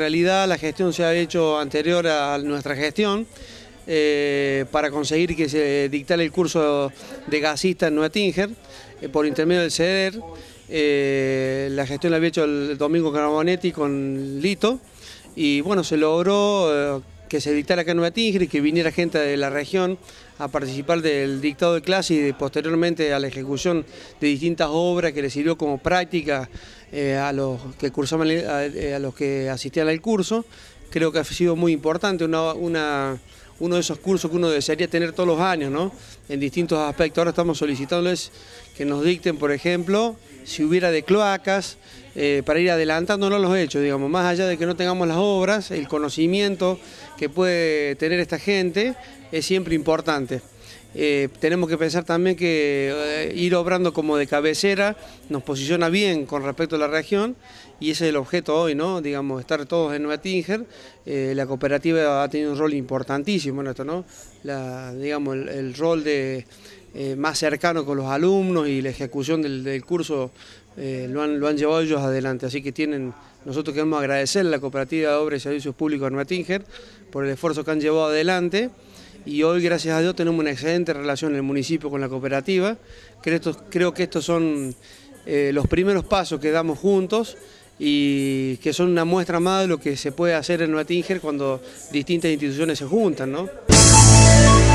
en realidad la gestión se ha hecho anterior a nuestra gestión eh, para conseguir que se dictara el curso de gasista en Nuetinger eh, por intermedio del CEDER. Eh, la gestión la había hecho el domingo Carabonetti con Lito y bueno, se logró que se dictara acá en Nueva que viniera gente de la región a participar del dictado de clase y posteriormente a la ejecución de distintas obras que le sirvió como práctica eh, a los que cursaban, eh, a, los que asistían al curso. Creo que ha sido muy importante, uno de esos cursos que uno desearía tener todos los años, ¿no? En distintos aspectos. Ahora estamos solicitándoles que nos dicten, por ejemplo, si hubiera de cloacas, eh, para ir adelantando no los hechos, digamos, más allá de que no tengamos las obras, el conocimiento que puede tener esta gente es siempre importante. Eh, tenemos que pensar también que eh, ir obrando como de cabecera nos posiciona bien con respecto a la región y ese es el objeto hoy, ¿no? Digamos, estar todos en Nueva Tinger. la cooperativa ha tenido un rol importantísimo en esto, ¿no? digamos, el rol de eh, más cercano con los alumnos y la ejecución del, curso eh, lo, han, lo, han, llevado ellos adelante. Así que tienen, nosotros queremos agradecer a la Cooperativa de Obras y Servicios Públicos de Armatinger por el esfuerzo que han llevado adelante y hoy, gracias a Dios, tenemos una excelente relación en el municipio con la cooperativa. Creo, que estos son eh, los primeros pasos que damos juntos y que son una muestra más de lo que se puede hacer en Nueva cuando distintas instituciones se juntan. ¿no?